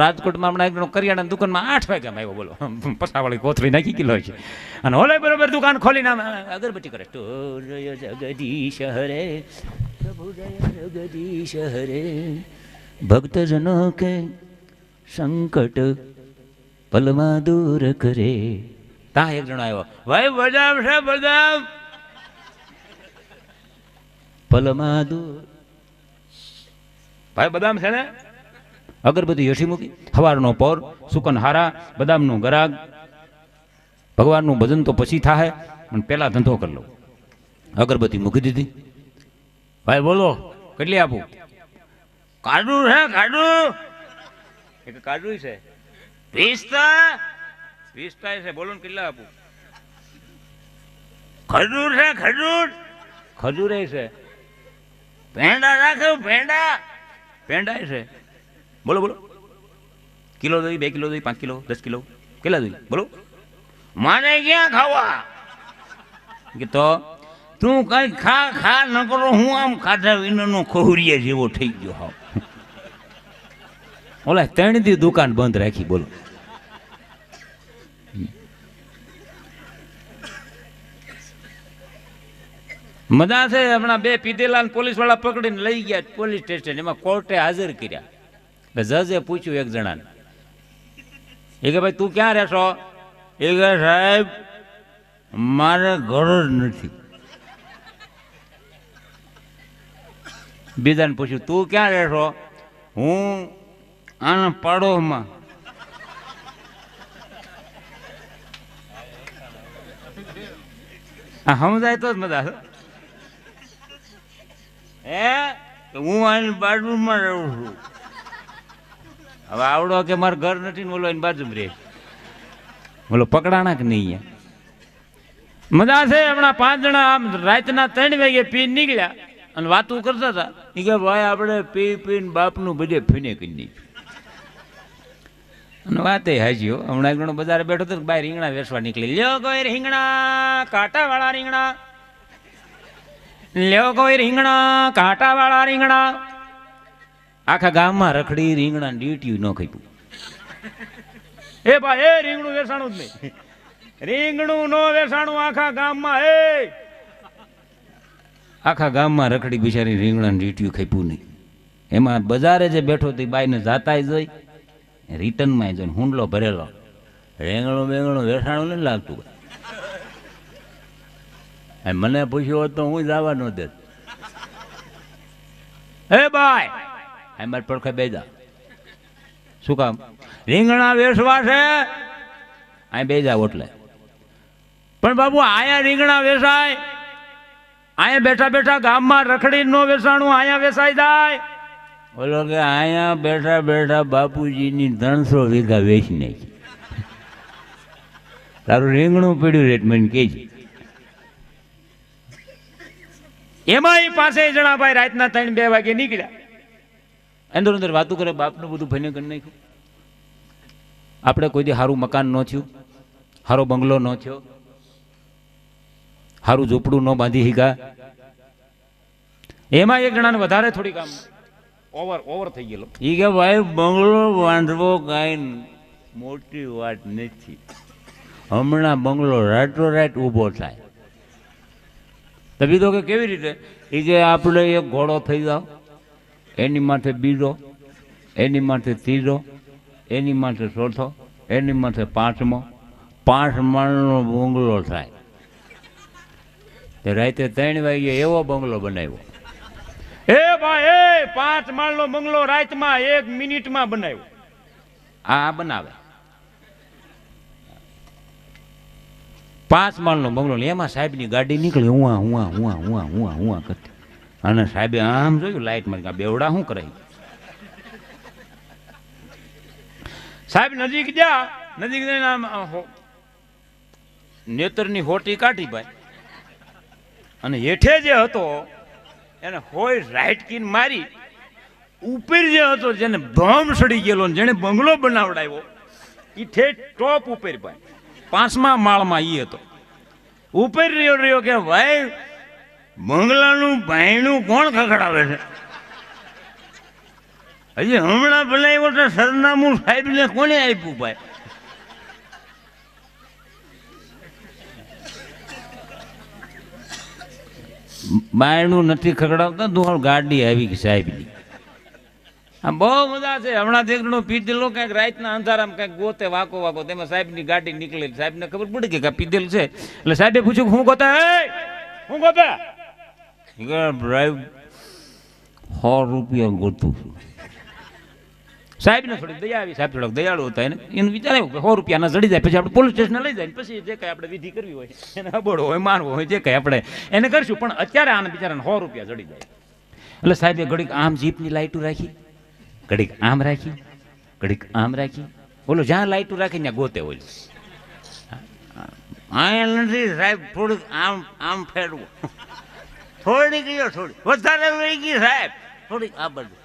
રાજકોટમાં હમણાં એક જણો કરિયાણા દુકાનમાં આઠ વાગ્યામાં આવ્યો બોલો પસાવાળી કોથળી નાખી કિલો છે અને હોલે બરોબર દુકાન ખોલીને અગરબત્તી કરે તો જગદીશ હરે પ્રભુ જગદીશ હરે ભક્તજનો કે સંકટ પલમાં દૂર કરે તા એક જણો આવ્યો ભાઈ બદામ છે બદામ પલમાં દૂર ભાઈ બદામ છે ને અગરબત્તી યોશી મૂકી હવારનો પોર સુકનહારા બદામનું ગરાગ ભગવાનનું ભજન તો પછી થાય પણ પહેલાં ધંધો કરી લો અગરબત્તી મૂકી દીધી ભાઈ બોલો કેટલી આપું કાડું હે કાડું એક કાડું છે વીસતા વીસતા છે બોલો ને કેટલા આપું ખજૂર છે ખજૂર ખજૂરે છે પેંડા રાખો પેંડા પેંડા છે બોલો બોલો કિલો દોઈ બે કિલો દોઈ પાંચ કિલો દસ કિલો કેટલા દોઈ બોલો મને ક્યાં ખાવા કે તો તું કઈ ખા ખા ન કરો હું આમ ખાધા વિનાનો ખોહરિયા જેવો થઈ ગયો હા ઓલા ત્રણ દી દુકાન બંધ રાખી બોલો મજા છે હમણાં બે પીધેલા પોલીસ વાળા પકડીને લઈ ગયા પોલીસ સ્ટેશન એમાં કોર્ટે હાજર કર્યા જજે પૂછ્યું એક જણાને એ કે ભાઈ તું ક્યાં રહેશો એ કહે સાહેબ મારે ઘર જ નથી બીજાને પૂછ્યું તું ક્યાં રહેશો હું આના પાડોમાં આ સમજાય તો જ મજા હે હું આની બાજુમાં રહું છું હવે આવડો કે મારે ઘર નથી બોલો ઓલો એની બાજુમાં રે બોલો પકડાણા કે નહીં મજા છે હમણાં પાંચ જણા આમ રાતના ત્રણ વાગે પી નીકળ્યા અને વાતું કરતા હતા એ કે ભાઈ આપણે પી પીને બાપનું બધે ફીને કરી નાખ્યું અને વાત વાતે હાજીઓ હમણાં રીંગણો બજારે બેઠો હતો બાય રીંગણા વેસવા નીકળી લ્યો કોઈ રીંગણા કાંટા વાળા રીંગણા લ્યો કોઈ રીંગણા કાંટાવાળા રીંગણા આખા ગામમાં રખડી રીંગણા ડીટ્યું ન ખાધું એ બા એ રીંગણું વેસાણું જ નહીં રીંગણું નો વેસાણું આખા ગામમાં એ આખા ગામમાં રખડી બિચારી રીંગણા રીટ્યું ખાપ્યું નહીં એમાં બજારે જે બેઠો તે બાઈને જાતાય જોઈ રિટર્નમાં જોઈ હુંડલો ભરેલો રીંગણું બેંગણું વેસાણું નહીં લાગતું મને પૂછ્યું હોત તો હું જવા ન દેત હે બાય એમાં પડખે બેજા શું કામ રીંગણા વેસવા છે અહીં બેજા ઓટલે પણ બાબુ આયા રીંગણા વેસાય અહીંયા બેઠા બેઠા ગામમાં રખડી નો વેસાણું અહીંયા વેસાઈ જાય બોલો કે અહીંયા બેઠા બેઠા બાપુજીની ત્રણસો વીઘા વેચી નાખી તારું રીંગણું પીડ્યું રેટ મને કે એમાં પાસે જણાભાઈ રાતના ત્રણ બે વાગે નીકળ્યા અંદર અંદર વાતું કરે બાપનું બધું ભાઈને કરી નાખ્યું આપણે કોઈ દી સારું મકાન ન થયું સારો બંગલો ન થયો સારું ઝૂંપડું ન બાંધી હીગા એમાં એક જણાને વધારે થોડી કામ ઓવર ઓવર થઈ ગયેલો એ કે ભાઈ બંગલો બાંધવો કાંઈ મોટી વાત નથી હમણાં બંગલો રાટોરાટ ઊભો થાય તબી તો કે કેવી રીતે એ જે આપણે એક ઘોડો થઈ જાવ એની માથે બીજો એની માથે ત્રીજો એની માથે ચોથો એની માથે પાંચમો પાંચ માળનો બંગલો થાય તે રાતે ત્રણ વાગે એવો બંગલો બનાવ્યો એ ભાઈ એ પાંચ માળનો બંગલો રાતમાં એક મિનિટમાં બનાવ્યો આ બનાવે પાંચ માળનો બંગલો એમાં સાહેબની ગાડી નીકળી હું હું હું હું હું હું કરતી અને સાહેબે આમ જોયું લાઈટ મળી બેવડા શું કરે સાહેબ નજીક જા નજીક જઈને નેતરની હોટી કાઢી ભાઈ અને હેઠે જે હતો એને હોય રાઈટ કીન મારી ઉપર જે હતો જેને ભમ સડી ગયેલો જેને બંગલો બનાવડાવ્યો એ ઠેઠ ટોપ ઉપર ભાઈ પાંચમા માળમાં એ હતો ઉપર રહ્યો રહ્યો કે ભાઈ બંગલાનું ભાઈણું કોણ ખખડાવે છે હજી હમણાં બનાવ્યો તો સરનામું સાહેબને કોને આપ્યું ભાઈ બાયણું નથી ખગડાવતા ધોળ ગાડી આવી ગઈ સાહેબ ની આમ બહુ મજા છે હમણાં દેખડો પીધેલો કઈક રાતના અંધારામાં કંઈક ગોતે વાકો વાકો તેમાં સાહેબ ની ગાડી નીકળેલી સાહેબ ને ખબર પડી કે પીધેલ છે એટલે સાહેબે પૂછ્યું હું ગોતા હું ગોતા ડ્રાઈવ સો રૂપિયા ગોતું છું સાહેબને થોડી દયા આવી સાહેબ થોડાક દયાળુ હતા એને એનું વિચાર આવ્યો કે સો રૂપિયાના જડી જાય પછી આપણે પોલીસ સ્ટેશને લઈ જાય પછી જે કંઈ આપણે વિધિ કરવી હોય એને અબોડો હોય માનવો હોય જે કંઈ આપણે એને કરશું પણ અત્યારે આને બિચારાને સો રૂપિયા જડી જાય એટલે સાહેબે ઘડીક આમ જીપની લાઇટું રાખી ઘડીક આમ રાખી ઘડીક આમ રાખી બોલો જ્યાં લાઇટું રાખી ત્યાં ગોતે હોય આ નથી સાહેબ થોડુંક આમ આમ ફેરવું થોડી યો થોડી વધારે વહી ગઈ સાહેબ થોડીક આ બધું